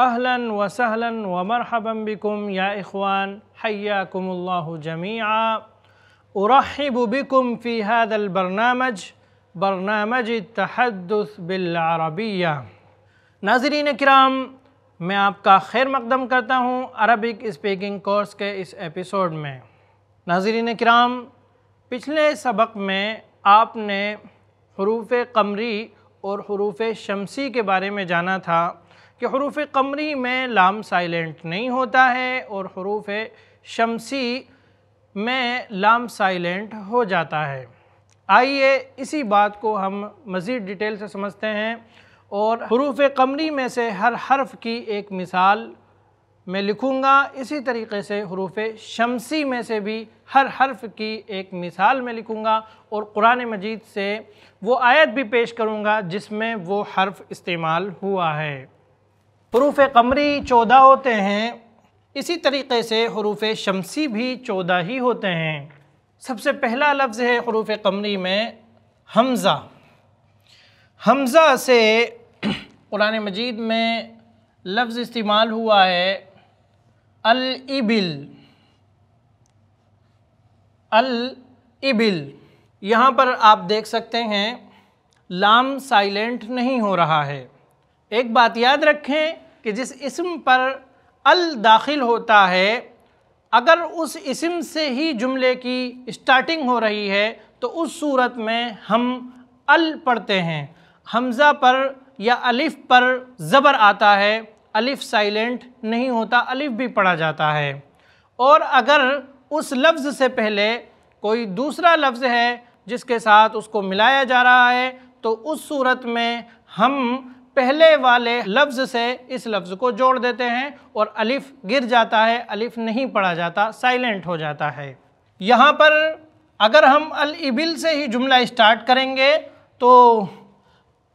अहलन व सहलन व मरहबम बिकुम या इखवान हयाकुमल्लु जमीआ उरहब बिकुम फ़ी हदल बरनामज बरनामज तहदस बिलरबिया नाजरीन कराम मैं आपका खैर मकदम करता हूँ अरबिक स्पीकिंग कोर्स के इस एपिसोड में नाजरीन कराम पिछले सबक में आपने हरूफ कमरी और हरूफ शमसी के बारे में जाना था कि हरूफ कमरी में लाम साइलेंट नहीं होता है और हरूफ शमसी में लाम साइलेंट हो जाता है आइए इसी बात को हम मज़ीद डिटेल से समझते हैं और हरूफ कमरी में से हर हर्फ की एक मिसाल मैं लिखूँगा इसी तरीके से हरूफ शमसी में से भी हर हर्फ की एक मिसाल मैं लिखूँगा और क़ुरान मजीद से वो आयत भी पेश करूँगा जिसमें वो हर्फ इस्तेमाल हुआ है हरूफ कमरी चौदह होते हैं इसी तरीके से हरूफ शमसी भी चौदह ही होते हैं सबसे पहला लफ्ज़ है हरूफ कमरी में हमज़ा हमज़ा से कुरान मजीद में लफ्ज़ इस्तेमाल हुआ है अल इबिल अल इबिल यहाँ पर आप देख सकते हैं लाम साइलेंट नहीं हो रहा है एक बात याद रखें कि जिस इसम पर अल दाखिल होता है अगर उस इसम से ही जुमले की स्टार्टिंग हो रही है तो उस सूरत में हम अल पढ़ते हैं हमज़ा पर या अलिफ़ पर ज़बर आता है अलिफ़ साइलेंट नहीं होता अलिफ़ भी पढ़ा जाता है और अगर उस लफ्ज़ से पहले कोई दूसरा लफ्ज़ है जिसके साथ उसको मिलाया जा रहा है तो उस सूरत में हम पहले वाले लफ्ज़ से इस लफ्ज़ को जोड़ देते हैं और अलिफ गिर जाता है अलिफ नहीं पढ़ा जाता साइलेंट हो जाता है यहाँ पर अगर हम अल इबिल से ही जुमला स्टार्ट करेंगे तो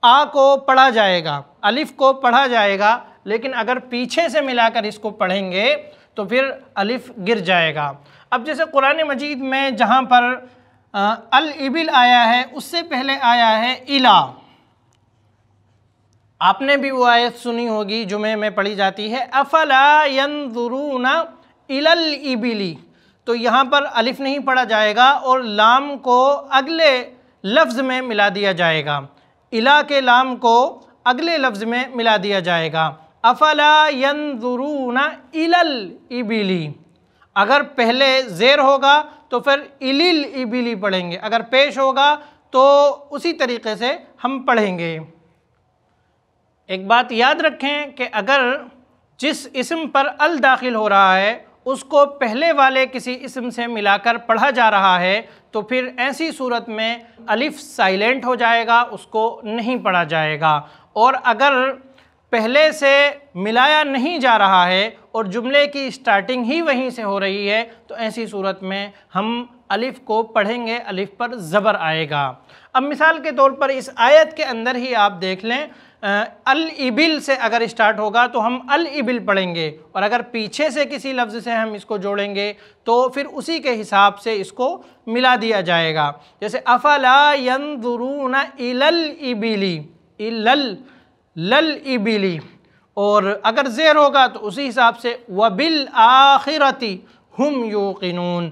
आ को पढ़ा जाएगा अलिफ को पढ़ा जाएगा लेकिन अगर पीछे से मिलाकर इसको पढ़ेंगे तो फिर अलिफ गिर जाएगा अब जैसे कुरान मजीद में जहाँ पर अल इबिल आया है उससे पहले आया है इला आपने भी वो आयत सुनी होगी जुमे में पढ़ी जाती है अफला यंजुरूना इलल इबिली तो यहाँ पर अलिफ नहीं पढ़ा जाएगा और लाम को अगले लफ्ज़ में मिला दिया जाएगा इला के लाम को अगले लफ्ज़ में मिला दिया जाएगा अफला यंजुरूना इलल इबिली अगर पहले ज़ेर होगा तो फिर इलिल इबिली पढ़ेंगे अगर पेश होगा तो उसी तरीके से हम पढ़ेंगे एक बात याद रखें कि अगर जिस इसम पर अल दाखिल हो रहा है उसको पहले वाले किसी इसम से मिलाकर पढ़ा जा रहा है तो फिर ऐसी सूरत में अलिफ साइलेंट हो जाएगा उसको नहीं पढ़ा जाएगा और अगर पहले से मिलाया नहीं जा रहा है और जुमले की स्टार्टिंग ही वहीं से हो रही है तो ऐसी सूरत में हम अलिफ़ को पढ़ेंगे अलिफ़ पर ज़बर आएगा अब मिसाल के तौर पर इस आयत के अंदर ही आप देख लें अल इबिल से अगर स्टार्ट होगा तो हम अल इबिल पढ़ेंगे और अगर पीछे से किसी लफ्ज़ से हम इसको जोड़ेंगे तो फिर उसी के हिसाब से इसको मिला दिया जाएगा जैसे अफला यंदरून इलल इबिली इलल लल इबिली और अगर ज़ेर होगा तो उसी हिसाब से वबिल आखिरती हम यूकिनून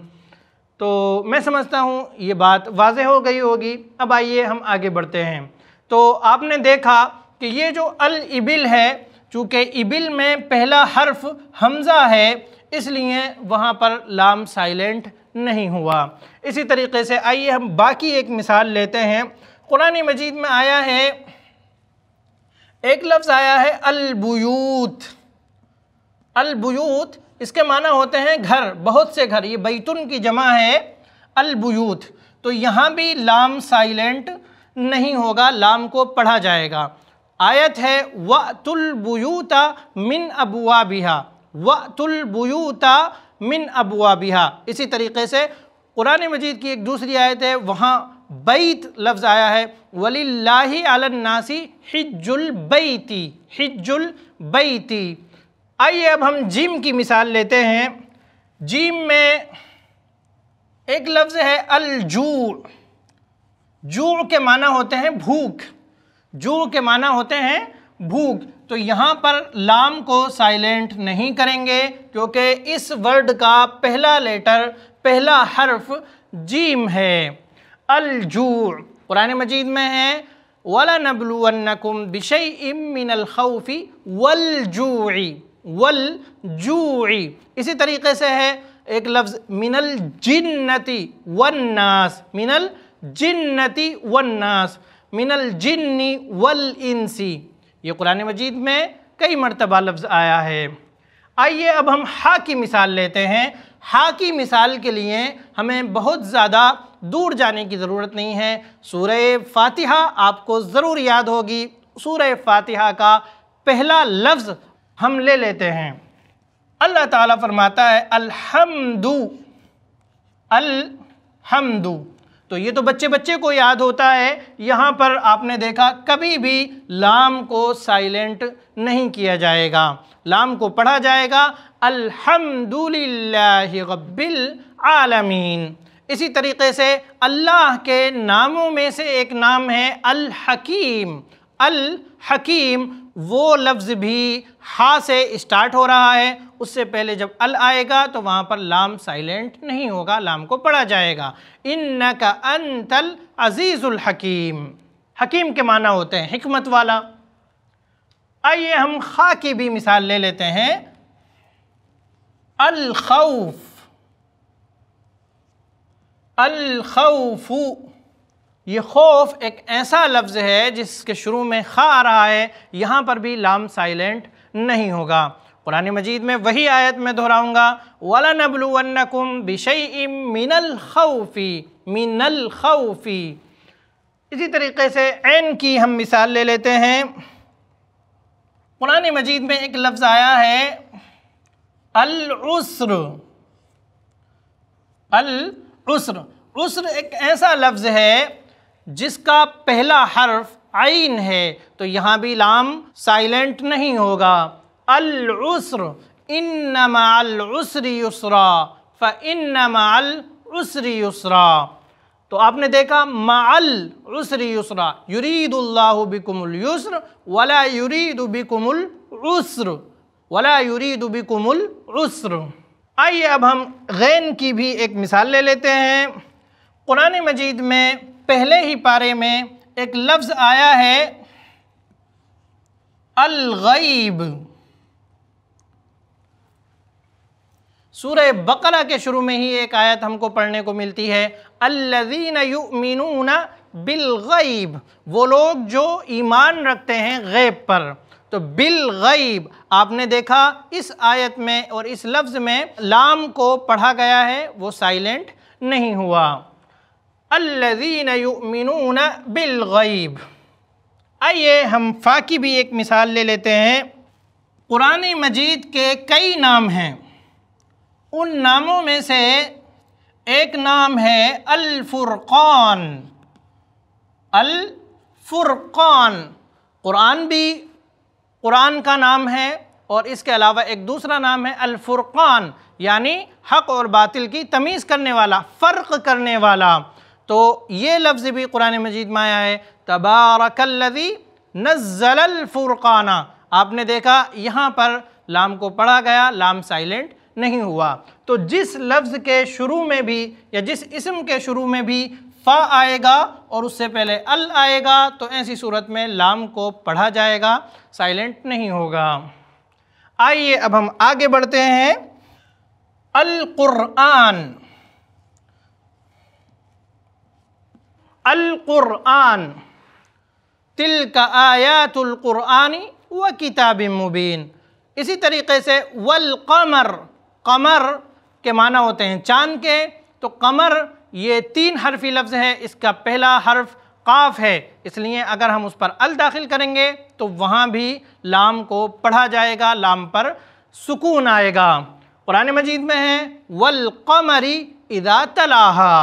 तो मैं समझता हूँ ये बात वाज हो गई होगी अब आइए हम आगे बढ़ते हैं तो आपने देखा कि ये जो अल इबिल है चूँकि इबिल में पहला हर्फ हमज़ा है इसलिए वहाँ पर लाम साइलेंट नहीं हुआ इसी तरीके से आइए हम बाकी एक मिसाल लेते हैं कुरान मजीद में आया है एक लफ्ज़ आया है अलबयूत अलबूत इसके माना होते हैं घर बहुत से घर ये बैतुन की जमा है अलबयूत तो यहाँ भी लाम साइलेंट नहीं होगा लाम को पढ़ा जाएगा आयत है व तुलबुयूता मिन अबुआ बिहा व तुलबुयूता मिन अबुआ बिहा इसी तरीके से कुरान मजीद की एक दूसरी आयत है वहाँ बैत लफ्ज़ आया है वली अलन्नासी हिजुल बैती हिजुल बैती आइए अब हम जिम की मिसाल लेते हैं जिम में एक लफ्ज़ है अलजू जू के माना होते हैं भूख जू के माना होते हैं भूख तो यहाँ पर लाम को साइलेंट नहीं करेंगे क्योंकि इस वर्ड का पहला लेटर पहला हर्फ जीम है अलजूर कुरान मजीद में है वला नबलुअन्नकुम बिशई मिनल खौफी वल जूई इसी तरीके से है एक लफ्ज़ मिनल जिन्नति वन्नास मिनल जिन्नति वन्नास मिनल जिन्नी वल इंसी ये कुरान मजीद में कई मरतबा लफ्ज़ आया है आइए अब हम हा की मिसाल लेते हैं हा की मिसाल के लिए हमें बहुत ज़्यादा दूर जाने की ज़रूरत नहीं है सूर्य फातिहा आपको ज़रूर याद होगी सूर्य फातिहा का पहला लफ्ज़ हम ले लेते हैं अल्लाह ताला फरमाता है अल्हम्दु अल्हम्दु तो ये तो बच्चे बच्चे को याद होता है यहाँ पर आपने देखा कभी भी लाम को साइलेंट नहीं किया जाएगा लाम को पढ़ा जाएगा अल्हम्दुलिल्लाहि आलमीन इसी तरीके से अल्लाह के नामों में से एक नाम है अल हकीम अल हकीम वो लफ्ज़ भी हा से स्टार्ट हो रहा है उससे पहले जब अल आएगा तो वहाँ पर लाम साइलेंट नहीं होगा लाम को पढ़ा जाएगा इन न का अनतल अजीज़ुल हकीम हकीम के माना होते हैं हमत वाला आइए हम खा की भी मिसाल ले लेते हैं अलखौफ अलखौफू ये खौफ एक ऐसा लफ्ज़ है जिसके शुरू में खा आ रहा है यहाँ पर भी लाम साइलेंट नहीं होगा कुरान मजीद में वही आयत में दोहराऊँगा वला नबलुवन्नकुम बिशई मिनल खौफ़ी मिनल खौफ़ी इसी तरीके से एन की हम मिसाल ले लेते हैं कुरान मजीद में एक लफ्ज़ आया है अलसर अलसर उसर एक ऐसा लफ्ज़ है जिसका पहला हर्फ आइन है तो यहाँ भी लाम साइलेंट नहीं होगा अलसर इन्नमासरी उसरा फ़िन्नमासरी उसरा तो आपने देखा माल उसरी उसरा युसर वला युरीदुबिकुमुल उसर वला युरीदुबिकुमुल उसर आइए अब हम गैन की भी एक मिसाल ले लेते हैं कुरान मजीद में पहले ही पारे में एक लफ्ज़ आया है अलगैब सूर बकरा के शुरू में ही एक आयत हमको पढ़ने को मिलती है अल्लजीन बिल बिलगैब वो लोग जो ईमान रखते हैं गैब पर तो बिल गैब आपने देखा इस आयत में और इस लफ्ज़ में लाम को पढ़ा गया है वो साइलेंट नहीं हुआ अल्लजीन युमिनून बिल गैब आइए हम फाकी भी एक मिसाल ले लेते हैं कुरान मजीद के कई नाम हैं उन नामों में से एक नाम है अल-फ़ुरक़ान अल-फ़ुरक़ान क़ुरान भी क़ुरान का नाम है और इसके अलावा एक दूसरा नाम है अल-फ़ुरक़ान यानी हक़ और बातिल की तमीज़ करने वाला फ़र्क करने वाला तो ये लफ्ज़ भी कुरान मजीद में आया है तबारकल्लवी फुरकाना आपने देखा यहाँ पर लाम को पढ़ा गया लाम साइलेंट नहीं हुआ तो जिस लफ्ज़ के शुरू में भी या जिस इसम के शुरू में भी फ़ा आएगा और उससे पहले अल आएगा तो ऐसी सूरत में लाम को पढ़ा जाएगा साइलेंट नहीं होगा आइए अब हम आगे बढ़ते हैं अल कुरान अल कुरान तिल का आयातुल कुरानी व किताब मुबीन इसी तरीके से वल कमर कमर के माना होते हैं चाँद के तो कमर ये तीन हरफी लफ्ज़ है इसका पहला हर्फ काफ़ है इसलिए अगर हम उस पर अल दाखिल करेंगे तो वहाँ भी लाम को पढ़ा जाएगा लाम पर सुकून आएगा पुरान मजीद में है वल कमरी इदा तलाहा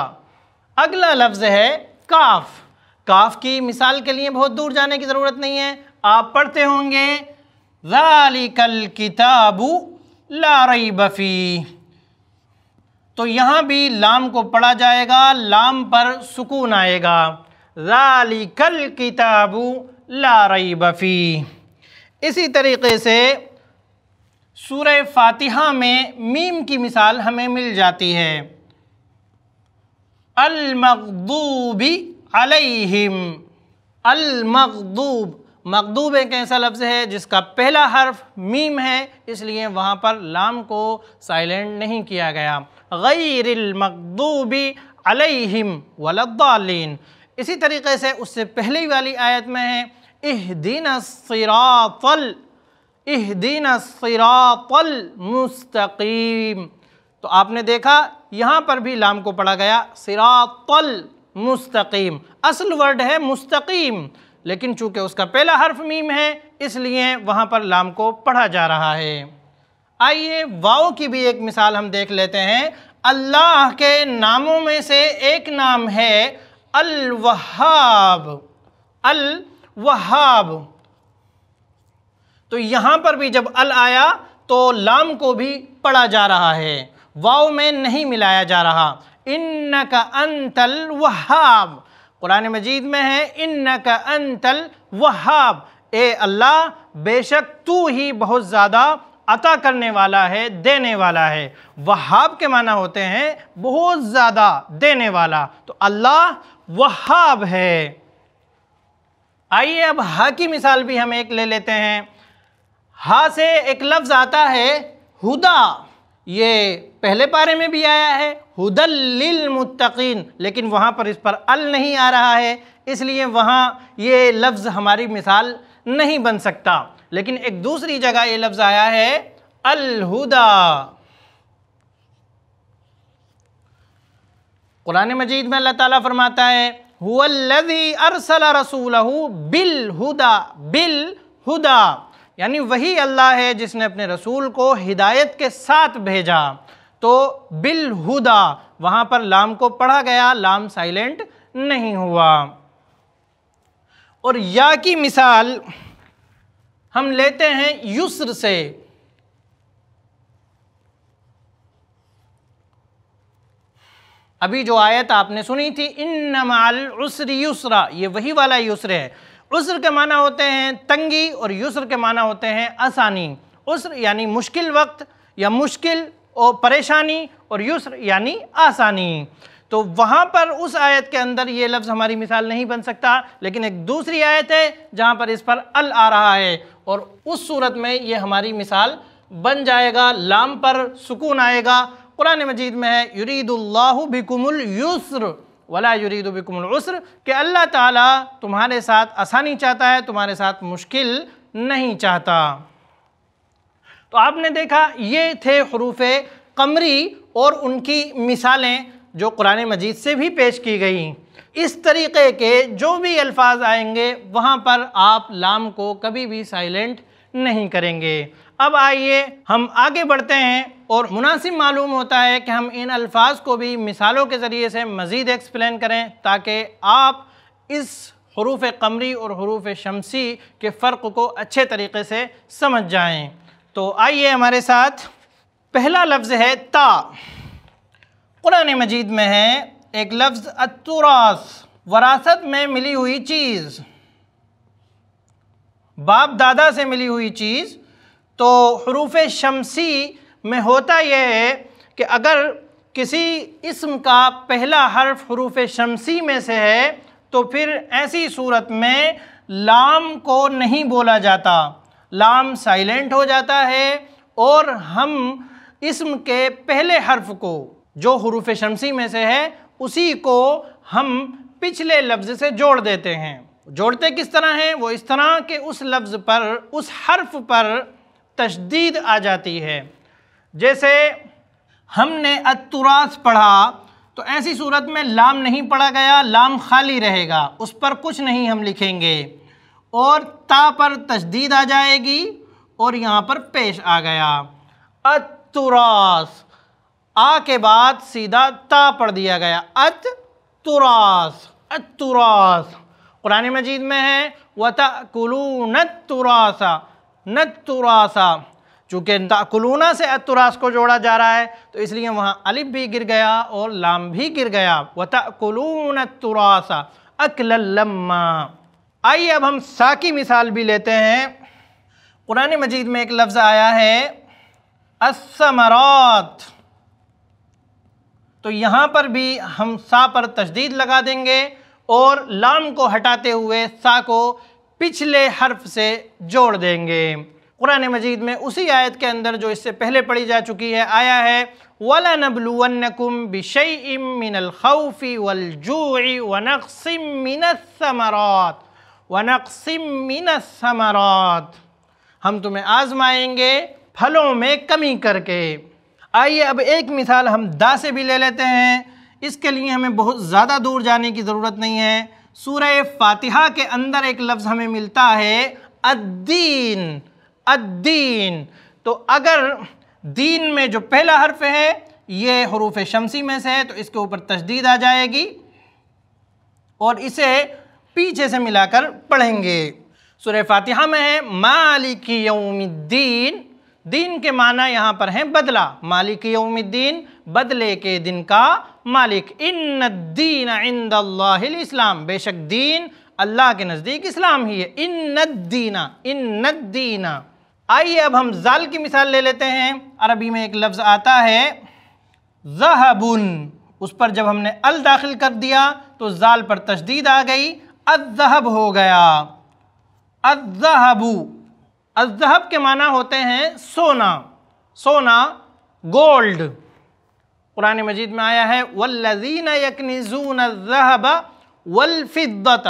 अगला लफ्ज़ है काफ़ काफ़ की मिसाल के लिए बहुत दूर जाने की ज़रूरत नहीं है आप पढ़ते होंगे कल किताबू ला रई बफ़ी तो यहाँ भी लाम को पढ़ा जाएगा लाम पर सुकून आएगा कल किताबू ला रई बफ़ी इसी तरीके से सूर्य फातिहा में मीम की मिसाल हमें मिल जाती है अलमकदूबी अलहिम अलमकदूब मकदूब एक ऐसा लफ्ज़ है जिसका पहला हर्फ मीम है इसलिए वहाँ पर लाम को साइलेंट नहीं किया गया गैरमकदूबी अलहिम वलद्दालीन इसी तरीके से उससे पहले वाली आयत में है इह सिरातल इह सिरातल मुस्तकीम तो आपने देखा यहाँ पर भी लाम को पढ़ा गया सिरातल मुस्तकीम असल वर्ड है मुस्तकीम लेकिन चूंकि उसका पहला हर्फ मीम है इसलिए वहाँ पर लाम को पढ़ा जा रहा है आइए वाओ की भी एक मिसाल हम देख लेते हैं अल्लाह के नामों में से एक नाम है अल-वहाब अल-वहाब तो यहाँ पर भी जब अल आया तो लाम को भी पढ़ा जा रहा है वाओ में नहीं मिलाया जा रहा इन्न का अंतल वहाब कुरान मजीद में है इन न का व वहाब ए अल्लाह बेशक तू ही बहुत ज़्यादा अता करने वाला है देने वाला है वहाब के माना होते हैं बहुत ज़्यादा देने वाला तो अल्लाह वहाब है आइए अब हा की मिसाल भी हम एक ले लेते हैं हा से एक लफ्ज़ आता है हुदा ये पहले पारे में भी आया है हुदल मुत्तकीन लेकिन वहाँ पर इस पर अल नहीं आ रहा है इसलिए वहाँ ये लफ्ज़ हमारी मिसाल नहीं बन सकता लेकिन एक दूसरी जगह ये लफ्ज़ आया है अलहुदा कुरान मजीद में अल्लाह ताला फरमाता है हुल्लज़ी अरसल रसूलहू बिल हुदा बिल हुदा यानी वही अल्लाह है जिसने अपने रसूल को हिदायत के साथ भेजा तो बिल हुदा पर लाम को पढ़ा गया लाम साइलेंट नहीं हुआ और या की मिसाल हम लेते हैं युस्र से अभी जो आयत आपने सुनी थी इन नमाल उसर युसरा ये वही वाला युसर है उसर के माना होते हैं तंगी और युसर के माना होते हैं आसानी उसर यानी मुश्किल वक्त या मुश्किल और परेशानी और यूसर यानी आसानी तो वहाँ पर उस आयत के अंदर ये लफ्ज़ हमारी मिसाल नहीं बन सकता लेकिन एक दूसरी आयत है जहाँ पर इस पर अल आ रहा है और उस सूरत में ये हमारी मिसाल बन जाएगा लाम पर सुकून आएगा कुरान मजीद में है युरीदुल्लाबिकुमुल युस्र वला युरीद बिकुमुल उसर कि अल्लाह ताला तुम्हारे साथ आसानी चाहता है तुम्हारे साथ मुश्किल नहीं चाहता तो आपने देखा ये थे हरूफ कमरी और उनकी मिसालें जो कुरान मजीद से भी पेश की गई इस तरीके के जो भी अल्फाज आएंगे वहाँ पर आप लाम को कभी भी साइलेंट नहीं करेंगे अब आइए हम आगे बढ़ते हैं और मुनासिब मालूम होता है कि हम इन अल्फाज को भी मिसालों के ज़रिए से मज़ीद एक्सप्लेन करें ताकि आप इस हरूफ कमरी और हरूफ शमसी के फ़र्क को अच्छे तरीके से समझ जाएँ तो आइए हमारे साथ पहला लफ्ज़ है ता कुरान मजीद में है एक लफ्ज़ अतुरास वरासत में मिली हुई चीज़ बाप दादा से मिली हुई चीज़ तो हरूफ शमसी में होता यह है कि अगर किसी इसम का पहला हर्फ हरूफ शमसी में से है तो फिर ऐसी सूरत में लाम को नहीं बोला जाता लाम साइलेंट हो जाता है और हम इसम के पहले हर्फ को जो हरूफ शमसी में से है उसी को हम पिछले लफ्ज़ से जोड़ देते हैं जोड़ते किस तरह हैं वो इस तरह के उस लफ्ज़ पर उस हर्फ पर तशदीद आ जाती है जैसे हमने अतुरास पढ़ा तो ऐसी सूरत में लाम नहीं पढ़ा गया लाम खाली रहेगा उस पर कुछ नहीं हम लिखेंगे और ता पर तशदीद आ जाएगी और यहाँ पर पेश आ गया अतुरास आ के बाद सीधा ता पढ़ दिया गया अत तुरास अतुरास कुरान मजीद में है वता कुलू नतुरासा तुरासा चूँकि ताकुलूना से अतुरास को जोड़ा जा रहा है तो इसलिए वहाँ अलिफ भी गिर गया और लाम भी गिर गया वता कुलून तुरासा अकलम्मा आइए अब हम सा की मिसाल भी लेते हैं कुरान मजीद में एक लफ्ज़ आया है असमरात तो यहाँ पर भी हम सा पर तशदीद लगा देंगे और लाम को हटाते हुए सा को पिछले हर्फ से जोड़ देंगे कुरान मजीद में उसी आयत के अंदर जो इससे पहले पढ़ी जा चुकी है आया है वला नबलुवनकुम बिशई मिनल खौफी वलजूई वनक्सिम मिनसमरात समरात हम तुम्हें आजमाएंगे फलों में कमी करके आइए अब एक मिसाल हम दा से भी ले लेते हैं इसके लिए हमें बहुत ज़्यादा दूर जाने की ज़रूरत नहीं है सूर्य फातिहा के अंदर एक लफ्ज़ हमें मिलता है अद्दीन अद्दीन तो अगर दीन में जो पहला हर्फ है ये हरूफ शमसी में से है तो इसके ऊपर तशदीद आ जाएगी और इसे पीछे से मिलाकर पढ़ेंगे सुरह फातिहा में है मालिक यौमिद्दीन दीन के माना यहाँ पर है बदला मालिक यौमिद्दीन बदले के दिन का मालिक इन दीन इंद इस्लाम बेशक दीन अल्लाह के नज़दीक इस्लाम ही है इन दीना इन दीना आइए अब हम जाल की मिसाल ले लेते हैं अरबी में एक लफ्ज़ आता है जहबुन उस पर जब हमने अल दाखिल कर दिया तो जाल पर तशदीद आ गई अजहब हो गया अजहबू अजहब के माना होते हैं सोना सोना गोल्ड कुरान मजीद में आया है वल्लजीन यकनिजून अजहब वल्फिद्दत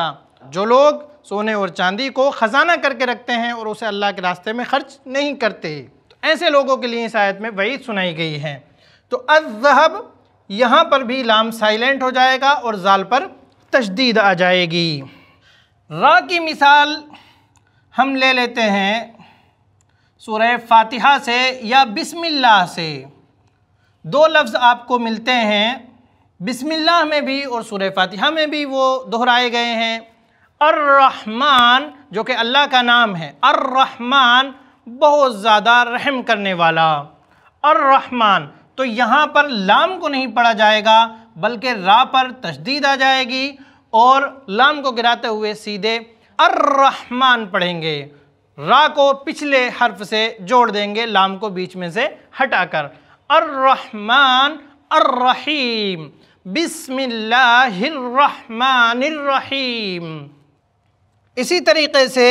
जो लोग सोने और चांदी को ख़जाना करके रखते हैं और उसे अल्लाह के रास्ते में खर्च नहीं करते तो ऐसे लोगों के लिए इस आयत में वही सुनाई गई है तो अजहब यहाँ पर भी लाम साइलेंट हो जाएगा और जाल पर तशदीद आ जाएगी रा की मिसाल हम ले लेते हैं सूरह फातिहा से या बिस्मिल्लाह से दो लफ्ज़ आपको मिलते हैं बिस्मिल्लाह में भी और सूरह फातिहा में भी वो दोहराए गए हैं अर्रहमान जो कि अल्लाह का नाम है अर्रहमान बहुत ज़्यादा रहम करने वाला अर्रहमान तो यहाँ पर लाम को नहीं पढ़ा जाएगा बल्कि रा पर तशदीद आ जाएगी और लाम को गिराते हुए सीधे अर्रहमान पढ़ेंगे रा को पिछले हर्फ से जोड़ देंगे लाम को बीच में से हटाकर अर्रहमान अर्रहीम बिस्मिल्लाहिर्रहमानिर्रहीम इसी तरीके से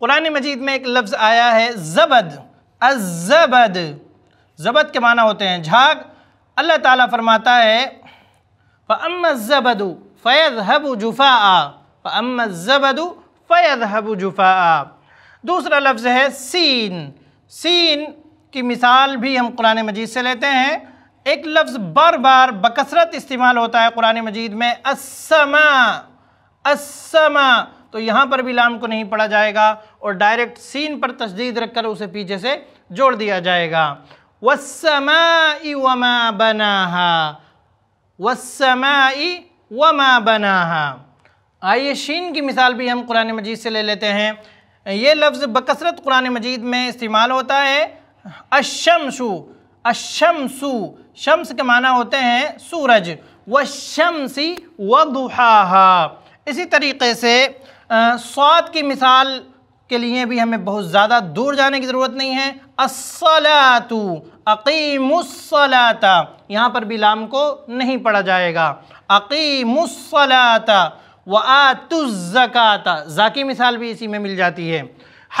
कुरान मजीद में एक लफ्ज़ आया है ज़बद अज़बद ज़बद के माना होते हैं झाग अल्लाह ताला फरमाता है फ़मज़बदु फ़ैज़हब जुफ़ा फ़मज़बदु फ़ैज़हब जुफ़ा दूसरा लफ्ज़ है सीन सीन की मिसाल भी हम कुरान मजीद से लेते हैं एक लफ्ज़ बार बार बकसरत इस्तेमाल होता है कुरान मजीद में असमा असमा तो यहाँ पर भी लाम को नहीं पढ़ा जाएगा और डायरेक्ट सीन पर तशदीद रखकर उसे पीछे से जोड़ दिया जाएगा वस्समाई वमा बनाहा वस्समाई वमा बनाहा आइए शीन की मिसाल भी हम कुरान मजीद से ले लेते हैं ये लफ्ज़ बकसरत कुरान मजीद में इस्तेमाल होता है अशमसु अशमसु शम्स के माना होते हैं सूरज व शमसी व इसी तरीके से स्वाद की मिसाल के लिए भी हमें बहुत ज़्यादा दूर जाने की ज़रूरत नहीं है असलातु अकीमुसलाता यहाँ पर भी लाम को नहीं पढ़ा जाएगा अकीमुसलाता व आतुज़काता जाकी मिसाल भी इसी में मिल जाती है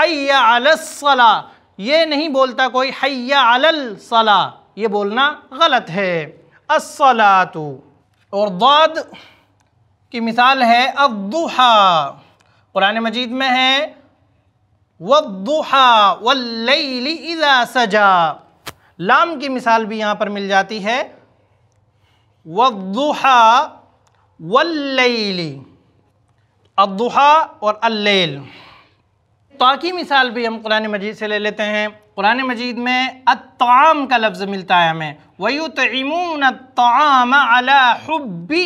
हैया अलसला ये नहीं बोलता कोई हैया अलसला ये बोलना गलत है असलातु और दाद की मिसाल है अबुहा कुरान मजीद में है वुहा सजा लाम की मिसाल भी यहाँ पर मिल जाती है वुहा वल्लैली अदुहा और अल्लैल तो मिसाल भी हम कुरान मजीद से ले लेते हैं कुरान मजीद में अताम का लफ्ज़ मिलता है हमें वयुतमून ताम अलाबी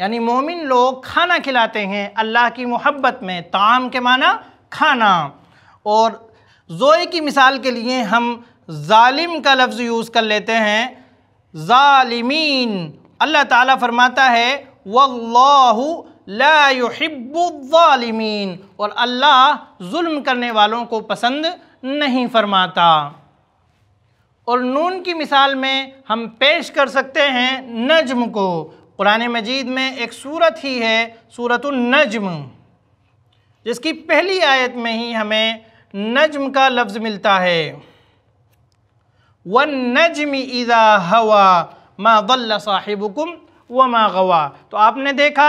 यानी मोमिन लोग खाना खिलाते हैं अल्लाह की मोहब्बत में ताम के माना खाना और जोए की मिसाल के लिए हम ालिम का लफ्ज़ यूज़ कर लेते हैं ालिमीन अल्लाह ताला फरमाता है वल्लाहब्बालिमीन और अल्लाह जुल्म करने वालों को पसंद नहीं फरमाता और नून की मिसाल में हम पेश कर सकते हैं नजम को कुरान मजीद में एक सूरत ही है सूरत नज़म जिसकी पहली आयत में ही हमें नज्म का लफ्ज़ मिलता है वन नजम इज़ा हवा मा साहिब साहिबुकुम व मा गवा तो आपने देखा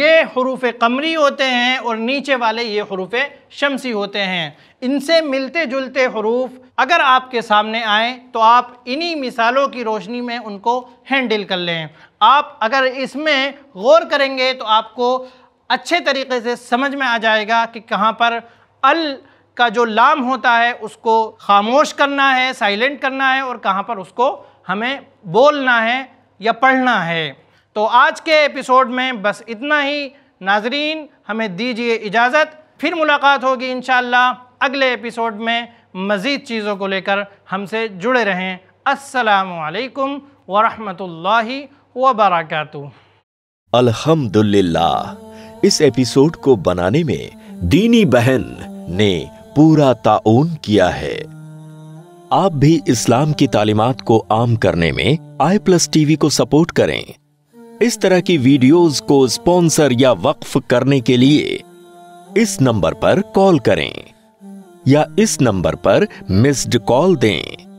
ये हरूफ कमरी होते हैं और नीचे वाले ये हरूफ शमसी होते हैं इनसे मिलते जुलते हरूफ अगर आपके सामने आए तो आप इन्हीं मिसालों की रोशनी में उनको हैंडल कर लें आप अगर इसमें गौर करेंगे तो आपको अच्छे तरीके से समझ में आ जाएगा कि कहाँ पर अल का जो लाम होता है उसको खामोश करना है साइलेंट करना है और कहाँ पर उसको हमें बोलना है या पढ़ना है तो आज के एपिसोड में बस इतना ही नाजरीन हमें दीजिए इजाज़त फिर मुलाकात होगी इन अगले एपिसोड में मज़ीद चीज़ों को लेकर हमसे जुड़े रहें असलकम वरहमल वबरकू अलहमदुल्ला इस एपिसोड को बनाने में दीनी बहन ने पूरा ताउन किया है आप भी इस्लाम की तालीमत को आम करने में आई प्लस टीवी को सपोर्ट करें इस तरह की वीडियोस को स्पॉन्सर या वक्फ करने के लिए इस नंबर पर कॉल करें या इस नंबर पर मिस्ड कॉल दें